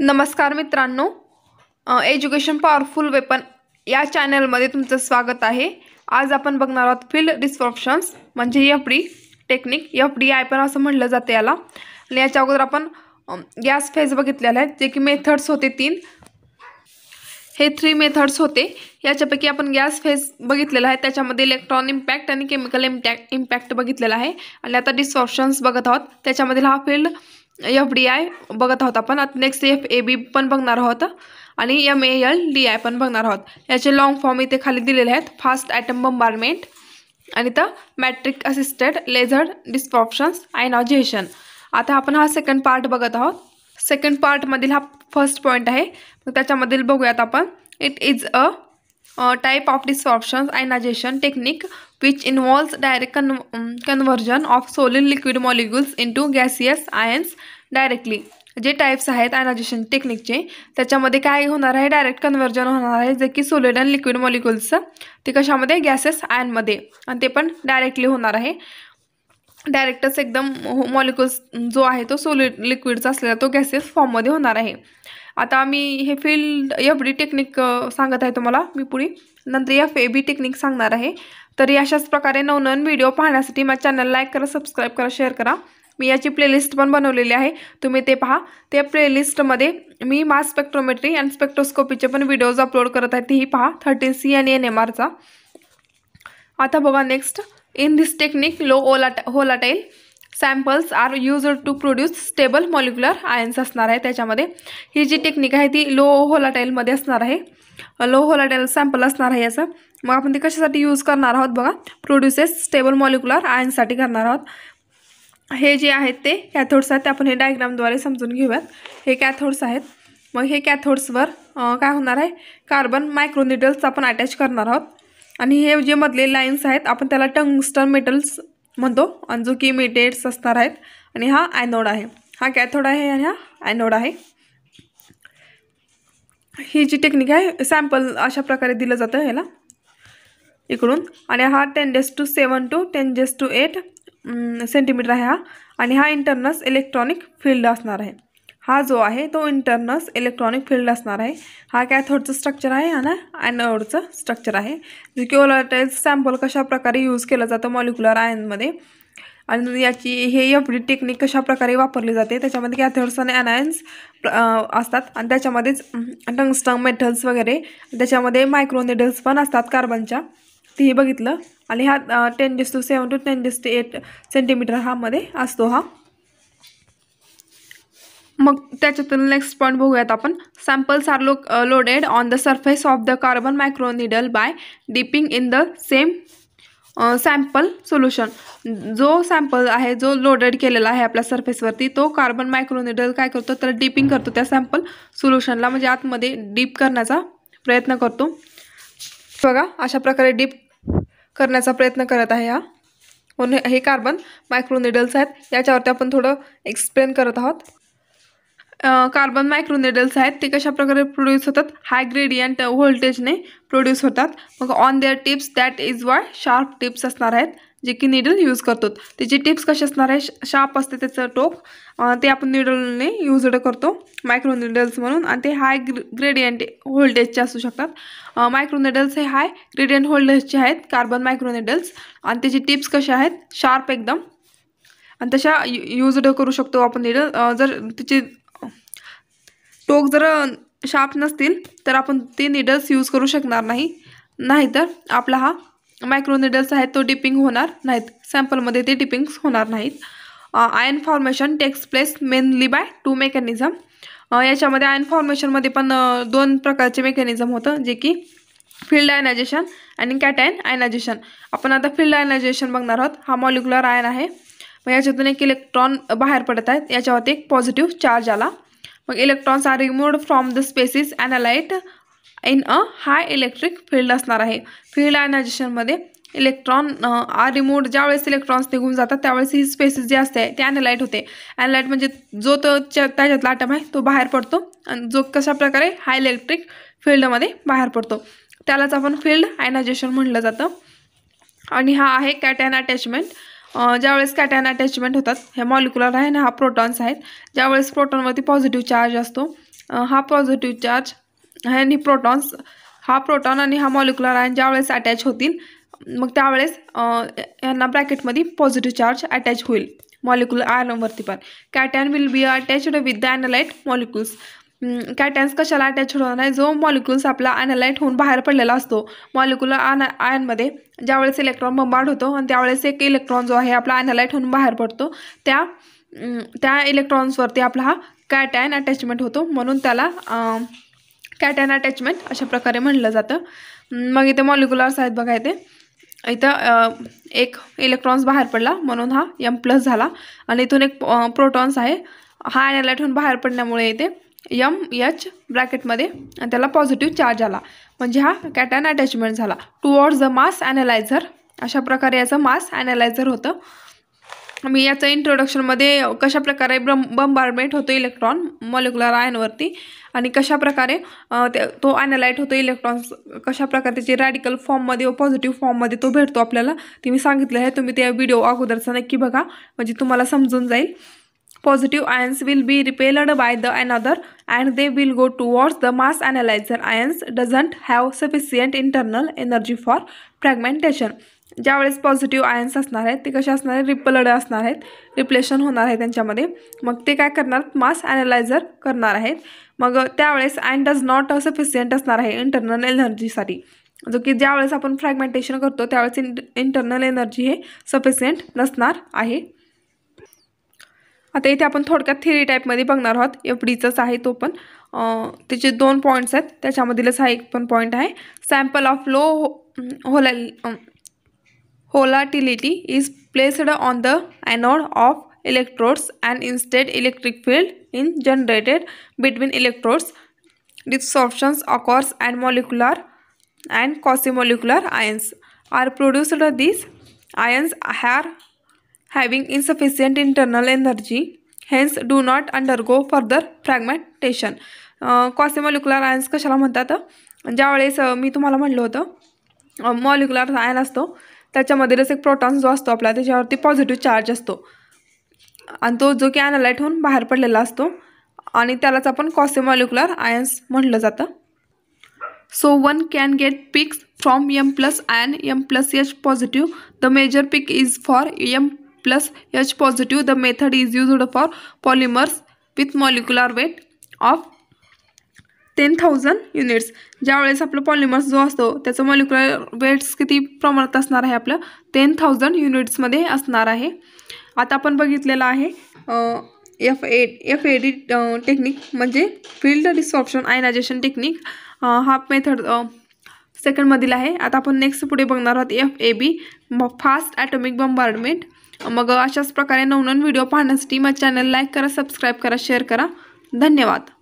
नमस्कार मित्रांनो education powerful weapon या चॅनलमध्ये तुमचं स्वागत आहे आज आपण बघणार आहोत फील्ड डिस्क्रॉप्शन्स म्हणजे F D technique F D I पण असं म्हटलं जातं याला आणि याच्या अगोदर आपण गॅस फेज बघितलेला आहे जे की मेथड्स होते तीन हे थ्री मेथड्स होते याच्यापैकी आपण गॅस फेज बघितलेला आहे त्याच्यामध्ये इलेक्ट्रॉन इम्पॅक्ट आणि केमिकल इम्पॅक्ट इम्पॅक्ट बघितलेला आहे आणि आता डिस्क्रॉप्शन्स बघत आहोत त्याच्यामधील हा फील्ड एफ डी आय बघत आहोत आपण आता नेक्स्ट एफ ए बी पण बघणार आहोत आणि M A L D I पण बघणार आहोत याचे लॉंग फॉर्म इथे खाली दिलेले आहेत फास्ट ॲटम बंबारमेंट आणि तर matrix assisted laser desorptions ionization आता आपण हा सेकंड पार्ट बघत आहोत सेकंड पार्टमधील हा फर्स्ट पॉईंट आहे मग त्याच्यामधील बघूयात आपण it is a type of desorption ionization technique which involves direct con um, conversion of solid liquid molecules into gaseous ions directly जे टाईप्स आहेत आयनायझेशन टेक्निकचे त्याच्यामध्ये काय होणार आहे डायरेक्ट कन्व्हर्जन होणार आहे जे की सोलिड अँड लिक्विड मॉलिक्युल्सचं ते कशामध्ये गॅसेस आयनमध्ये आणि ते पण डायरेक्टली होणार आहे डायरेक्टच एकदम मॉलिक्युल्स हो, जो आहे तो सोलिड लिक्विडचा असलेला तो गॅसेस फॉर्ममध्ये होणार आहे आता मी हे फील्ड एफ डी टेक्निक सांगत आहे तुम्हाला मी पुढे नंतर एफ ए बी टेक्निक सांगणार आहे तरी अशाच प्रकारे नवनवीन व्हिडिओ पाहण्यासाठी माझ्या चॅनल लाईक करा सबस्क्राईब करा शेअर करा मी याची प्लेलिस्ट पण बनवलेली आहे तुम्ही ते पहा त्या प्लेलिस्टमध्ये मी मास स्पेक्ट्रोमेट्री आणि स्पेक्ट्रोस्कोपीचे पण व्हिडिओज अपलोड करत आहे तेही पहा थर्टीन सी आणि एन एम आरचा आता बघा next in this technique low ओलाटा volatile samples are used to produce stable molecular ions असणार आहे त्याच्यामध्ये ही जी टेक्निक आहे ती लो होलाटाईलमध्ये असणार आहे लो होलाटाईल सॅम्पल असणार आहे याचं मग आपण ते कशासाठी यूज करणार आहोत बघा प्रोड्युसेस स्टेबल मॉलिक्युलर आयन्ससाठी करणार आहोत हे जे आहेत ते कॅथोड्स आहेत ते आपण हे डायग्रामद्वारे समजून घेऊयात हे कॅथोड्स आहेत मग हे कॅथोड्सवर काय होणार आहे कार्बन मायक्रोनिडल्स आपण अटॅच करणार आहोत आणि हे जे मधले लाईन्स आहेत आपण त्याला टंगस्टन मेटल्स म्हणतो आणि की डेट्स असणार आहेत आणि हा ॲनोड आहे हा कॅथोड आहे आणि हा ॲनोड आहे ही जी टेक्निक आहे सॅम्पल अशा प्रकारे दिलं जातं ह्याला इकडून आणि हा टेन डेस टू सेवन टू टेन डेस टू एट सेंटीमीटर आहे हा आणि हा इंटरनस इलेक्ट्रॉनिक फील्ड असणार आहे हा जो आहे तो इंटरनस इलेक्ट्रॉनिक फील्ड असणार आहे हा कॅथोडचं स्ट्रक्चर आहे आणि ॲनोडचं स्ट्रक्चर आहे जे की ओलाटाईल सॅम्पल कशाप्रकारे यूज केलं जातं मॉलिक्युलर आयनमध्ये आणि याची हे एफ डी टेक्निक कशाप्रकारे वापरली जाते त्याच्यामध्ये कॅथोड्स आणि ॲनायन्स असतात आणि त्याच्यामध्येच टंगस्टंग मेटल्स वगैरे त्याच्यामध्ये मायक्रोनेडल्स पण असतात कार्बनच्या तेही बघितलं आणि हा टेन जस टू सेवन टू टेन डिस एट सेंटीमीटर हामध्ये असतो हा मग त्याच्यातून नेक्स्ट पॉईंट बघूयात आपण samples are low loaded on the surface of the carbon microneedle by dipping in the same sample solution जो सॅम्पल आहे जो लोडेड केलेला आहे आपल्या सर्फेसवरती तो कार्बन मायक्रोनिडल काय करतो तर डिपिंग करतो त्या सॅम्पल सोल्युशनला म्हणजे आतमध्ये डीप करण्याचा प्रयत्न करतो बघा अशा प्रकारे डीप करण्याचा प्रयत्न करत आहे हा हे कार्बन मायक्रोनिडल्स आहेत याच्यावरती आपण थोडं एक्सप्लेन करत आहोत कार्बन मायक्रोनेडल्स आहेत ते कशा प्रकारे प्रोड्यूस होतात हाय ग्रेडियंट व्होल्टेजने प्रोड्यूस होतात मग on their tips that is why sharp tips असणार आहेत जे की निडल यूज करतो त्याची टिप्स कशी असणार आहे शार्प असते त्याचं टोक ते आपण निडलने यूज करतो मायक्रो म्हणून आणि ते हाय ग्रेडियंट व्होल्टेजचे असू शकतात मायक्रोनेडल्स हे हाय ग्रेडियंट होल्डेजचे आहेत कार्बन मायक्रोनेडल्स आणि त्याची टिप्स कसे आहेत शार्प एकदम आणि तशा यूज करू शकतो आपण निडल जर त्याची टोक जर शार्प नसतील तर आपण ते निडल्स यूज करू शकणार नाही नाहीतर आपला हा मायक्रो निडल्स आहे तो डिपिंग होणार नाहीत सॅम्पलमध्ये ते डिपिंग्स होणार नाहीत ion formation takes place mainly by two mechanism याच्यामध्ये आयन फॉर्मेशनमध्ये पण दोन प्रकारचे मेकॅनिझम होतं जे की फील्ड आयनायझेशन आणि कॅटायन आयनायझेशन आपण आता फील्ड आयनायझेशन बघणार आहोत हा मॉलिक्युलर आयन आहे मग याच्यातून एक इलेक्ट्रॉन बाहेर पडत आहेत याच्यावरती एक पॉझिटिव्ह चार्ज आला मग electrons are removed from the species analyte in a high electric field असणार आहे फील्ड आयनायझेशनमध्ये इलेक्ट्रॉन आर रिमूव्ड ज्यावेळेस इलेक्ट्रॉन्स निघून जातात त्यावेळेस ही स्पेसिस जे असते ते अनालाइट होते ॲनलाईट म्हणजे जो तो त्याच्यातला आटम आहे तो बाहेर पडतो आणि जो कशाप्रकारे हाय इलेक्ट्रिक फील्डमध्ये बाहेर पडतो त्यालाच आपण फील्ड आयनायझेशन म्हटलं जातं आणि हा आहे कॅटॅन अटॅचमेंट ज्यावेळेस कॅटॅन अटॅचमेंट होतात हे मॉलिक्युलर आहे ना हा प्रोटॉन्स आहेत ज्यावेळेस प्रोटॉनवरती पॉझिटिव्ह चार्ज असतो हा पॉझिटिव्ह चार्ज आहे आणि प्रोटॉन्स हा प्रोटॉन आणि हा मॉलिक्युलर आयन ज्यावेळेस अटॅच होतील मग त्यावेळेस यांना ब्रॅकेटमध्ये पॉझिटिव्ह चार्ज अटॅच होईल मॉलिक्युलर आयनवरती पण cation will be attached with the analyte molecules cations कशाला अटॅच होणार नाही जो मॉलिक्युल्स आपला अनालाईट होऊन बाहेर पडलेला असतो मॉलिक्युलर आना आयनमध्ये ज्यावेळेस इलेक्ट्रॉन बंबाड होतो आणि त्यावेळेस एक इलेक्ट्रॉन जो आहे आपला अनालाईट होऊन बाहेर पडतो त्या त्या इलेक्ट्रॉन्सवरती आपला हा कॅटॅन अटॅचमेंट होतो म्हणून त्याला कॅटॅन अटॅचमेंट अशा प्रकारे म्हटलं जातं मग इथे मॉलिक्युलर्स आहेत बघा इथे इथं एक इलेक्ट्रॉन्स बाहेर पडला म्हणून हा एम प्लस झाला आणि इथून एक प्रोटॉन्स आहे हा अनालाईट होऊन बाहेर पडण्यामुळे इथे यम एच ब्रॅकेटमध्ये आणि त्याला पॉझिटिव्ह चार्ज आला म्हणजे हा कॅटॅन अटॅचमेंट झाला टुवर्ड्स द मास ॲनालायझर अशा प्रकारे याचं मास ॲनालायझर होतं मी याचं इंट्रोडक्शनमध्ये कशाप्रकारे ब्रम बंबारमेंट होतो इलेक्ट्रॉन मॉलिक्युलर आयनवरती आणि कशाप्रकारे तो ॲनालाइट होतो इलेक्ट्रॉन्स कशाप्रकारे त्याचे रॅडिकल फॉर्ममध्ये व पॉझिटिव्ह फॉर्ममध्ये तो भेटतो आपल्याला ते मी सांगितलं आहे तुम्ही ते व्हिडिओ अगोदरचा नक्की बघा म्हणजे तुम्हाला समजून जाईल positive ions will be repelled by the another and they will go towards the mass analyzer ions doesn't have sufficient internal energy for fragmentation ज्यावेळेस पॉझिटिव्ह आयन्स असणार आहेत ते कसे असणार आहेत रिपलड असणार आहेत रिप्लेशन होणार आहे त्यांच्यामध्ये मग ते काय करणार मास ॲनालायझर करणार आहेत मग त्यावेळेस आयन डज नॉट सफिशियंट असणार आहे इंटरनल एनर्जीसाठी जो की ज्यावेळेस आपण फ्रॅगमेंटेशन करतो त्यावेळेस इंटरनल एनर्जी हे सफिशियंट नसणार आहे आता इथे आपण थोडक्यात थेरी टाईपमध्ये बघणार आहोत एफ डीचाच आहे तो पण तिचे दोन पॉईंट्स आहेत त्याच्यामधीलच हा एक पण पॉईंट आहे सॅम्पल ऑफ लो होला volatility is placed on the anode of electrodes and instead electric field in generated between electrodes desorptions sorptions occurs and molecular and quasimolecular ions are produced this ions have having insufficient internal energy, hence do not undergo further fragmentation. Quasimolecular ions कशाला म्हणतात ज्यावेळेस मी तुम्हाला म्हटलं होतं मॉल्युक्युलर ion असतो त्याच्यामध्येच एक protons जो असतो आपला त्याच्यावरती पॉझिटिव्ह चार्ज असतो आणि तो जो की ॲनालाईट होऊन बाहेर पडलेला असतो आणि त्यालाच आपण कॉसेमॉल्युक्युलर आयन्स म्हटलं जातं so one can get peaks from M plus ion M plus H positive the major peak is for M plus H positive. The method is used for polymers with molecular weight of ten thousand units वेळेस आपलं polymers जो असतो त्याचं molecular weights किती प्रमाणात असणार आहे आपलं टेन थाउजंड युनिट्समध्ये असणार आहे आता आपण बघितलेलं आहे F A F A D technique म्हणजे फील्ड डिसॉप्शन आयनायझेशन टेक्निक हा मेथड सेकंडमधील आहे आता आपण नेक्स्ट पुढे बघणार आहोत F A B fast atomic bombardment मग अशाच प्रकारे नवनवीन व्हिडिओ पाहण्यासाठी माझ्या चॅनल लाईक करा सबस्क्राईब करा शेअर करा धन्यवाद